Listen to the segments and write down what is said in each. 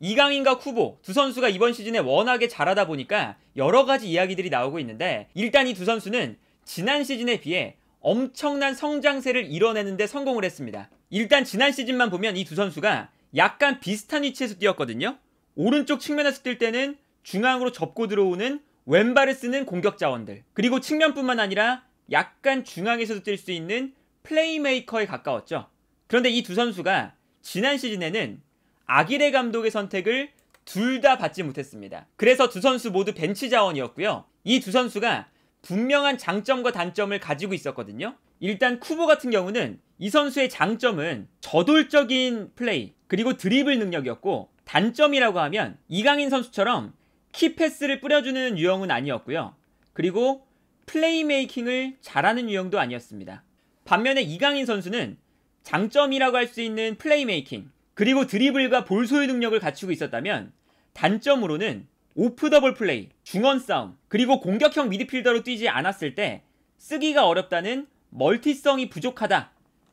이강인과 쿠보 두 선수가 이번 시즌에 워낙에 잘하다 보니까 여러 가지 이야기들이 나오고 있는데 일단 이 두 선수는 지난 시즌에 비해 엄청난 성장세를 이뤄내는데 성공을 했습니다. 일단 지난 시즌만 보면 이 두 선수가 약간 비슷한 위치에서 뛰었거든요. 오른쪽 측면에서 뛸 때는 중앙으로 접고 들어오는 왼발을 쓰는 공격 자원들 그리고 측면뿐만 아니라 약간 중앙에서도 뛸 수 있는 플레이메이커에 가까웠죠. 그런데 이 두 선수가 지난 시즌에는 아기레 감독의 선택을 둘 다 받지 못했습니다. 그래서 두 선수 모두 벤치 자원이었고요. 이 두 선수가 분명한 장점과 단점을 가지고 있었거든요. 일단 쿠보 같은 경우는 이 선수의 장점은 저돌적인 플레이 그리고 드리블 능력이었고 단점이라고 하면 이강인 선수처럼 키패스를 뿌려주는 유형은 아니었고요. 그리고 플레이메이킹을 잘하는 유형도 아니었습니다. 반면에 이강인 선수는 장점이라고 할 수 있는 플레이메이킹 그리고 드리블과 볼 소유 능력을 갖추고 있었다면 단점으로는 오프 더블 플레이, 중원 싸움, 그리고 공격형 미드필더로 뛰지 않았을 때 쓰기가 어렵다는 멀티성이 부족하다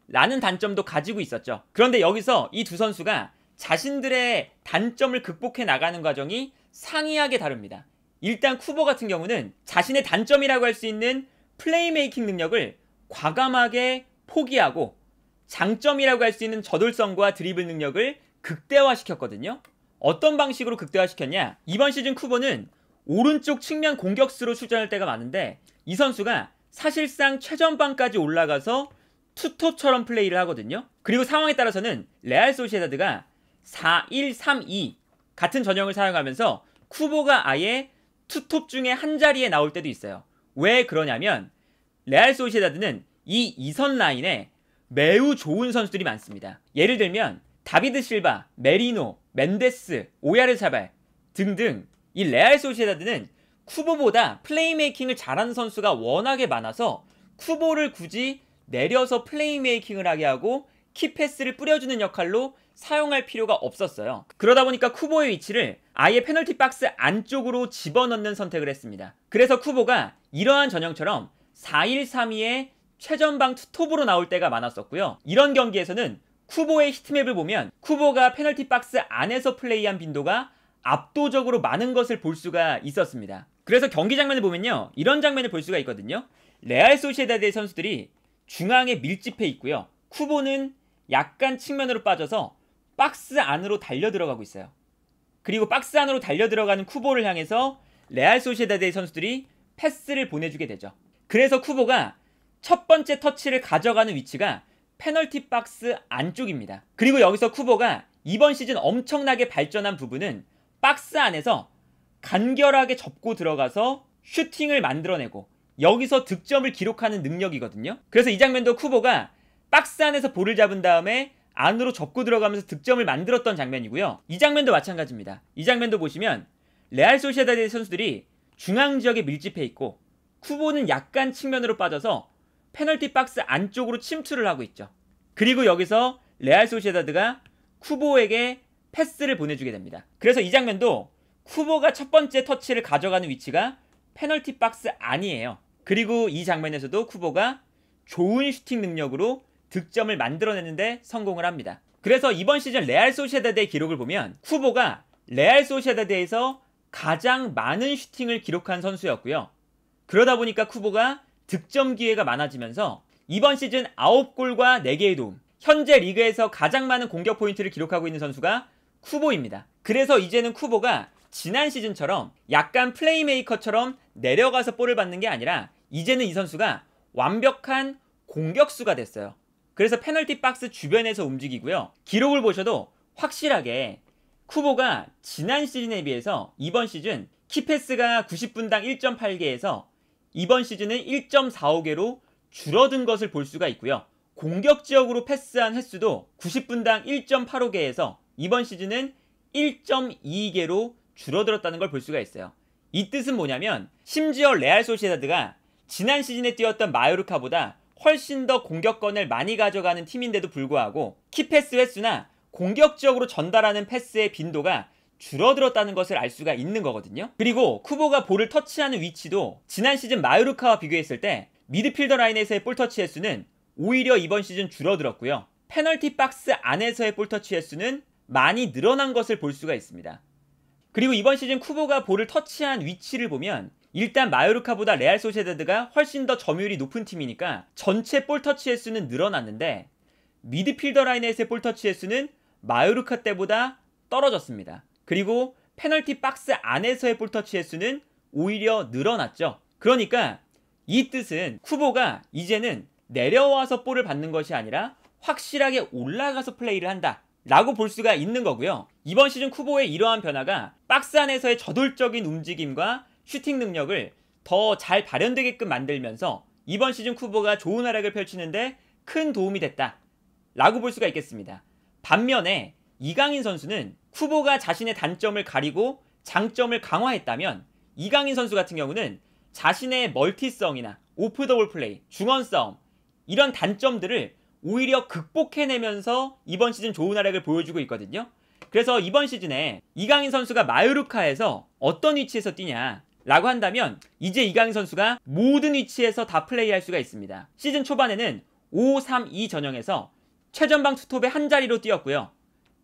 라는 단점도 가지고 있었죠. 그런데 여기서 이 두 선수가 자신들의 단점을 극복해 나가는 과정이 상이하게 다릅니다. 일단 쿠버 같은 경우는 자신의 단점이라고 할 수 있는 플레이메이킹 능력을 과감하게 포기하고 장점이라고 할 수 있는 저돌성과 드리블 능력을 극대화시켰거든요. 어떤 방식으로 극대화시켰냐? 이번 시즌 쿠보는 오른쪽 측면 공격수로 출전할 때가 많은데 이 선수가 사실상 최전방까지 올라가서 투톱처럼 플레이를 하거든요. 그리고 상황에 따라서는 레알 소시에다드가 4-1-3-2 같은 전형을 사용하면서 쿠보가 아예 투톱 중에 한 자리에 나올 때도 있어요. 왜 그러냐면 레알 소시에다드는 이 2선 라인에 매우 좋은 선수들이 많습니다. 예를 들면 다비드 실바, 메리노, 멘데스, 오야르차발 등등 이 레알 소시에다드는 쿠보보다 플레이메이킹을 잘하는 선수가 워낙에 많아서 쿠보를 굳이 내려서 플레이메이킹을 하게 하고 키패스를 뿌려주는 역할로 사용할 필요가 없었어요. 그러다 보니까 쿠보의 위치를 아예 페널티 박스 안쪽으로 집어넣는 선택을 했습니다. 그래서 쿠보가 이러한 전형처럼 4-1-3-2의 최전방 투톱으로 나올 때가 많았었고요. 이런 경기에서는 쿠보의 히트맵을 보면 쿠보가 페널티 박스 안에서 플레이한 빈도가 압도적으로 많은 것을 볼 수가 있었습니다. 그래서 경기 장면을 보면요. 이런 장면을 볼 수가 있거든요. 레알 소시에다드의 선수들이 중앙에 밀집해 있고요. 쿠보는 약간 측면으로 빠져서 박스 안으로 달려 들어가고 있어요. 그리고 박스 안으로 달려 들어가는 쿠보를 향해서 레알 소시에다드의 선수들이 패스를 보내주게 되죠. 그래서 쿠보가 첫 번째 터치를 가져가는 위치가 페널티 박스 안쪽입니다. 그리고 여기서 쿠보가 이번 시즌 엄청나게 발전한 부분은 박스 안에서 간결하게 접고 들어가서 슈팅을 만들어내고 여기서 득점을 기록하는 능력이거든요. 그래서 이 장면도 쿠보가 박스 안에서 볼을 잡은 다음에 안으로 접고 들어가면서 득점을 만들었던 장면이고요. 이 장면도 마찬가지입니다. 이 장면도 보시면 레알 소시에다드 의 선수들이 중앙 지역에 밀집해 있고 쿠보는 약간 측면으로 빠져서 페널티 박스 안쪽으로 침투를 하고 있죠. 그리고 여기서 레알 소시에다드가 쿠보에게 패스를 보내주게 됩니다. 그래서 이 장면도 쿠보가 첫 번째 터치를 가져가는 위치가 페널티 박스 안이에요. 그리고 이 장면에서도 쿠보가 좋은 슈팅 능력으로 득점을 만들어내는데 성공을 합니다. 그래서 이번 시즌 레알 소시에다드의 기록을 보면 쿠보가 레알 소시에다드에서 가장 많은 슈팅을 기록한 선수였고요. 그러다 보니까 쿠보가 득점 기회가 많아지면서 이번 시즌 9골과 4개의 도움, 현재 리그에서 가장 많은 공격 포인트를 기록하고 있는 선수가 쿠보입니다. 그래서 이제는 쿠보가 지난 시즌처럼 약간 플레이메이커처럼 내려가서 볼을 받는 게 아니라 이제는 이 선수가 완벽한 공격수가 됐어요. 그래서 페널티 박스 주변에서 움직이고요. 기록을 보셔도 확실하게 쿠보가 지난 시즌에 비해서 이번 시즌 키패스가 90분당 1.8개에서 이번 시즌은 1.45개로 줄어든 것을 볼 수가 있고요. 공격 지역으로 패스한 횟수도 90분당 1.85개에서 이번 시즌은 1.2개로 줄어들었다는 걸 볼 수가 있어요. 이 뜻은 뭐냐면 심지어 레알 소시에다드가 지난 시즌에 뛰었던 마요르카보다 훨씬 더 공격권을 많이 가져가는 팀인데도 불구하고 키패스 횟수나 공격적으로 전달하는 패스의 빈도가 줄어들었다는 것을 알 수가 있는 거거든요. 그리고 쿠보가 볼을 터치하는 위치도 지난 시즌 마요르카와 비교했을 때 미드필더 라인에서의 볼 터치 횟수는 오히려 이번 시즌 줄어들었고요. 페널티 박스 안에서의 볼 터치 횟수는 많이 늘어난 것을 볼 수가 있습니다. 그리고 이번 시즌 쿠보가 볼을 터치한 위치를 보면 일단 마요르카보다 레알 소세데드가 훨씬 더 점유율이 높은 팀이니까 전체 볼 터치 횟수는 늘어났는데 미드필더 라인에서의 볼 터치 횟수는 마요르카 때보다 떨어졌습니다. 그리고 페널티 박스 안에서의 볼터치 횟수는 오히려 늘어났죠. 그러니까 이 뜻은 쿠보가 이제는 내려와서 볼을 받는 것이 아니라 확실하게 올라가서 플레이를 한다. 라고 볼 수가 있는 거고요. 이번 시즌 쿠보의 이러한 변화가 박스 안에서의 저돌적인 움직임과 슈팅 능력을 더 잘 발현되게끔 만들면서 이번 시즌 쿠보가 좋은 활약을 펼치는데 큰 도움이 됐다. 라고 볼 수가 있겠습니다. 반면에 이강인 선수는 쿠보가 자신의 단점을 가리고 장점을 강화했다면 이강인 선수 같은 경우는 자신의 멀티성이나 오프 더블 플레이, 중원 성 이런 단점들을 오히려 극복해내면서 이번 시즌 좋은 활약을 보여주고 있거든요. 그래서 이번 시즌에 이강인 선수가 마요르카에서 어떤 위치에서 뛰냐 라고 한다면 이제 이강인 선수가 모든 위치에서 다 플레이할 수가 있습니다. 시즌 초반에는 5-3-2 전형에서 최전방 투톱의 한 자리로 뛰었고요.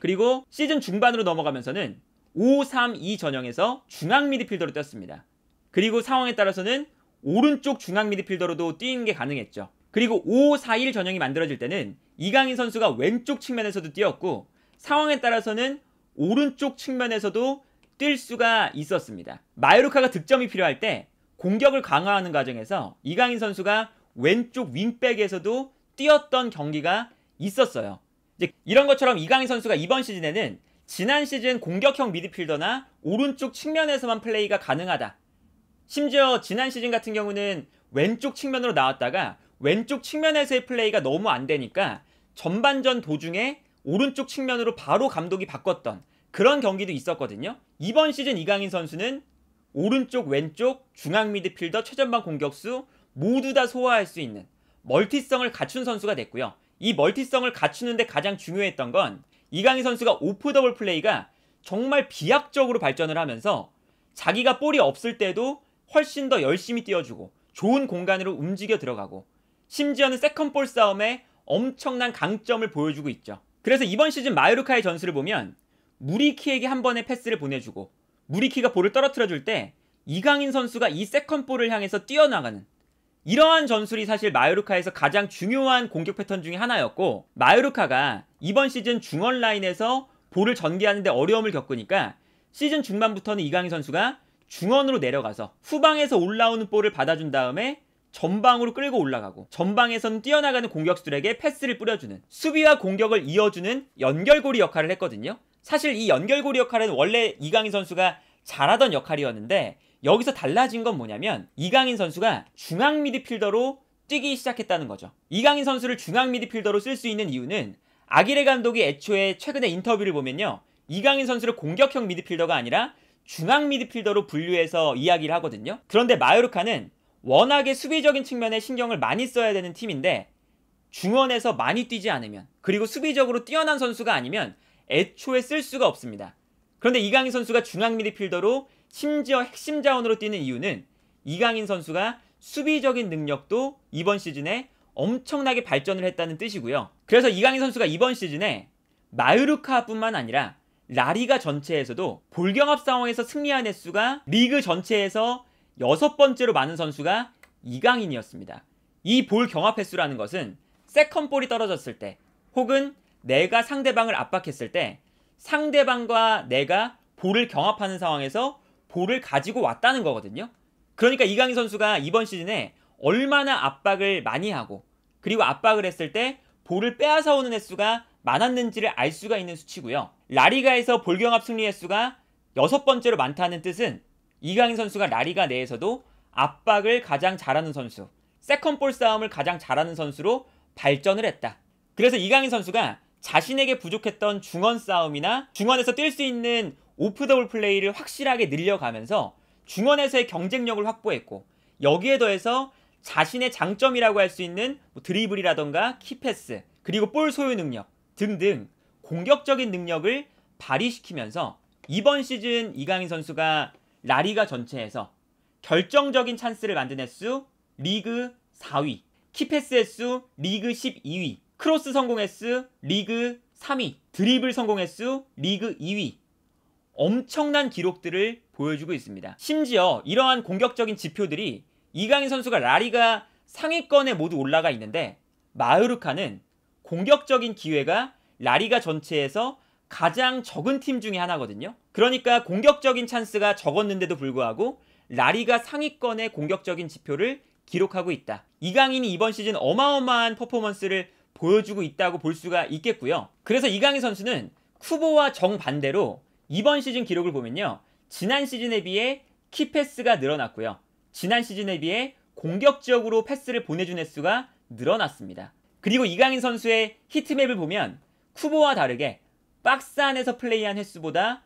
그리고 시즌 중반으로 넘어가면서는 5-3-2 전형에서 중앙 미드필더로 뛰었습니다. 그리고 상황에 따라서는 오른쪽 중앙 미드필더로도 뛰는 게 가능했죠. 그리고 5-4-1 전형이 만들어질 때는 이강인 선수가 왼쪽 측면에서도 뛰었고 상황에 따라서는 오른쪽 측면에서도 뛸 수가 있었습니다. 마요르카가 득점이 필요할 때 공격을 강화하는 과정에서 이강인 선수가 왼쪽 윙백에서도 뛰었던 경기가 있었어요. 이제 이런 것처럼 이강인 선수가 이번 시즌에는 지난 시즌 공격형 미드필더나 오른쪽 측면에서만 플레이가 가능하다. 심지어 지난 시즌 같은 경우는 왼쪽 측면으로 나왔다가 왼쪽 측면에서의 플레이가 너무 안 되니까 전반전 도중에 오른쪽 측면으로 바로 감독이 바꿨던 그런 경기도 있었거든요. 이번 시즌 이강인 선수는 오른쪽, 왼쪽, 중앙 미드필더, 최전방 공격수 모두 다 소화할 수 있는 멀티성을 갖춘 선수가 됐고요. 이 멀티성을 갖추는데 가장 중요했던 건 이강인 선수가 오프 더블 플레이가 정말 비약적으로 발전을 하면서 자기가 볼이 없을 때도 훨씬 더 열심히 뛰어주고 좋은 공간으로 움직여 들어가고 심지어는 세컨볼 싸움에 엄청난 강점을 보여주고 있죠. 그래서 이번 시즌 마요르카의 전술을 보면 무리키에게 한 번의 패스를 보내주고 무리키가 볼을 떨어뜨려 줄 때 이강인 선수가 이 세컨볼을 향해서 뛰어나가는 이러한 전술이 사실 마요르카에서 가장 중요한 공격 패턴 중에 하나였고 마요르카가 이번 시즌 중원 라인에서 볼을 전개하는데 어려움을 겪으니까 시즌 중반부터는 이강인 선수가 중원으로 내려가서 후방에서 올라오는 볼을 받아준 다음에 전방으로 끌고 올라가고 전방에선 뛰어나가는 공격수들에게 패스를 뿌려주는 수비와 공격을 이어주는 연결고리 역할을 했거든요. 사실 이 연결고리 역할은 원래 이강인 선수가 잘하던 역할이었는데 여기서 달라진 건 뭐냐면 이강인 선수가 중앙 미드필더로 뛰기 시작했다는 거죠. 이강인 선수를 중앙 미드필더로 쓸 수 있는 이유는 아기레 감독이 애초에 최근에 인터뷰를 보면요. 이강인 선수를 공격형 미드필더가 아니라 중앙 미드필더로 분류해서 이야기를 하거든요. 그런데 마요르카는 워낙에 수비적인 측면에 신경을 많이 써야 되는 팀인데 중원에서 많이 뛰지 않으면 그리고 수비적으로 뛰어난 선수가 아니면 애초에 쓸 수가 없습니다. 그런데 이강인 선수가 중앙 미드필더로 심지어 핵심 자원으로 뛰는 이유는 이강인 선수가 수비적인 능력도 이번 시즌에 엄청나게 발전을 했다는 뜻이고요. 그래서 이강인 선수가 이번 시즌에 마요르카뿐만 아니라 라리가 전체에서도 볼경합 상황에서 승리한 횟수가 리그 전체에서 여섯 번째로 많은 선수가 이강인이었습니다. 이 볼 경합 횟수라는 것은 세컨볼이 떨어졌을 때 혹은 내가 상대방을 압박했을 때 상대방과 내가 볼을 경합하는 상황에서 볼을 가지고 왔다는 거거든요. 그러니까 이강인 선수가 이번 시즌에 얼마나 압박을 많이 하고 그리고 압박을 했을 때 볼을 빼앗아 오는 횟수가 많았는지를 알 수가 있는 수치고요. 라리가에서 볼 경합 승리 횟수가 여섯 번째로 많다는 뜻은 이강인 선수가 라리가 내에서도 압박을 가장 잘하는 선수, 세컨볼 싸움을 가장 잘하는 선수로 발전을 했다. 그래서 이강인 선수가 자신에게 부족했던 중원 싸움이나 중원에서 뛸 수 있는 오프 더블 플레이를 확실하게 늘려가면서 중원에서의 경쟁력을 확보했고 여기에 더해서 자신의 장점이라고 할 수 있는 뭐 드리블이라던가 키패스 그리고 볼 소유 능력 등등 공격적인 능력을 발휘시키면서 이번 시즌 이강인 선수가 라리가 전체에서 결정적인 찬스를 만든 횟수 리그 4위, 키패스 횟수 리그 12위, 크로스 성공 횟수 리그 3위, 드리블 성공 횟수 리그 2위, 엄청난 기록들을 보여주고 있습니다. 심지어 이러한 공격적인 지표들이 이강인 선수가 라리가 상위권에 모두 올라가 있는데 마흐루카는 공격적인 기회가 라리가 전체에서 가장 적은 팀 중에 하나거든요. 그러니까 공격적인 찬스가 적었는데도 불구하고 라리가 상위권의 공격적인 지표를 기록하고 있다. 이강인이 이번 시즌 어마어마한 퍼포먼스를 보여주고 있다고 볼 수가 있겠고요. 그래서 이강인 선수는 쿠보와 정반대로 이번 시즌 기록을 보면요. 지난 시즌에 비해 키패스가 늘어났고요. 지난 시즌에 비해 공격적으로 패스를 보내준 횟수가 늘어났습니다. 그리고 이강인 선수의 히트맵을 보면 쿠보와 다르게 박스 안에서 플레이한 횟수보다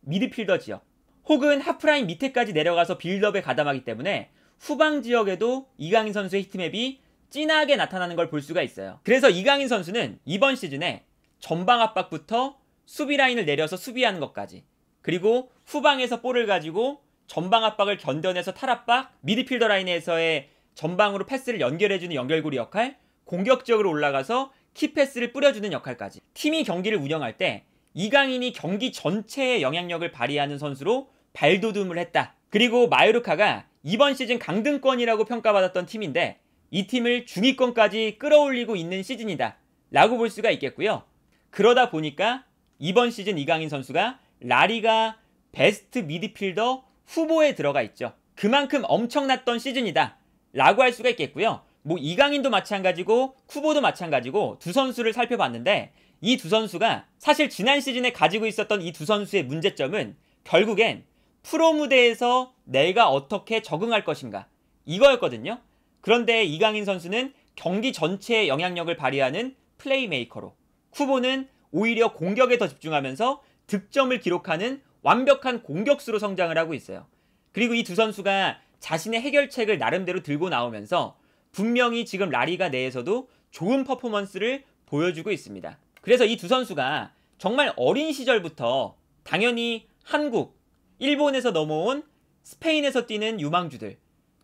미드필더 지역 혹은 하프라인 밑에까지 내려가서 빌드업에 가담하기 때문에 후방 지역에도 이강인 선수의 히트맵이 진하게 나타나는 걸 볼 수가 있어요. 그래서 이강인 선수는 이번 시즌에 전방 압박부터 수비 라인을 내려서 수비하는 것까지. 그리고 후방에서 볼을 가지고 전방 압박을 견뎌내서 탈압박, 미드필더 라인에서의 전방으로 패스를 연결해주는 연결고리 역할, 공격적으로 올라가서 키패스를 뿌려주는 역할까지. 팀이 경기를 운영할 때 이강인이 경기 전체에 영향력을 발휘하는 선수로 발돋움을 했다. 그리고 마요르카가 이번 시즌 강등권이라고 평가받았던 팀인데 이 팀을 중위권까지 끌어올리고 있는 시즌이다. 라고 볼 수가 있겠고요. 그러다 보니까 이번 시즌 이강인 선수가 라리가 베스트 미드필더 후보에 들어가 있죠. 그만큼 엄청났던 시즌이다. 라고 할 수가 있겠고요. 뭐 이강인도 마찬가지고 쿠보도 마찬가지고 두 선수를 살펴봤는데 이 두 선수가 사실 지난 시즌에 가지고 있었던 이 두 선수의 문제점은 결국엔 프로 무대에서 내가 어떻게 적응할 것인가 이거였거든요. 그런데 이강인 선수는 경기 전체에 영향력을 발휘하는 플레이메이커로 쿠보는 오히려 공격에 더 집중하면서 득점을 기록하는 완벽한 공격수로 성장을 하고 있어요. 그리고 이 두 선수가 자신의 해결책을 나름대로 들고 나오면서 분명히 지금 라리가 내에서도 좋은 퍼포먼스를 보여주고 있습니다. 그래서 이 두 선수가 정말 어린 시절부터 당연히 한국, 일본에서 넘어온 스페인에서 뛰는 유망주들.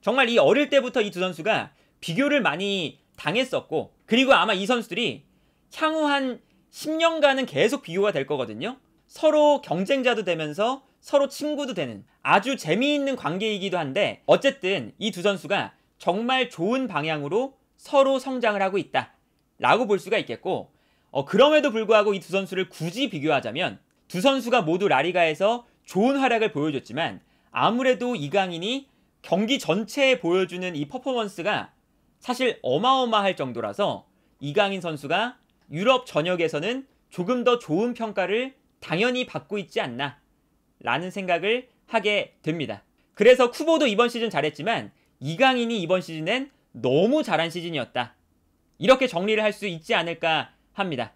정말 이 어릴 때부터 이 두 선수가 비교를 많이 당했었고, 그리고 아마 이 선수들이 향후 한 10년간은 계속 비교가 될 거거든요. 서로 경쟁자도 되면서 서로 친구도 되는 아주 재미있는 관계이기도 한데 어쨌든 이 두 선수가 정말 좋은 방향으로 서로 성장을 하고 있다 라고 볼 수가 있겠고 어, 그럼에도 불구하고 이 두 선수를 굳이 비교하자면 두 선수가 모두 라리가에서 좋은 활약을 보여줬지만 아무래도 이강인이 경기 전체에 보여주는 이 퍼포먼스가 사실 어마어마할 정도라서 이강인 선수가 유럽 전역에서는 조금 더 좋은 평가를 당연히 받고 있지 않나 라는 생각을 하게 됩니다. 그래서 쿠보도 이번 시즌 잘했지만 이강인이 이번 시즌엔 너무 잘한 시즌이었다. 이렇게 정리를 할 수 있지 않을까 합니다.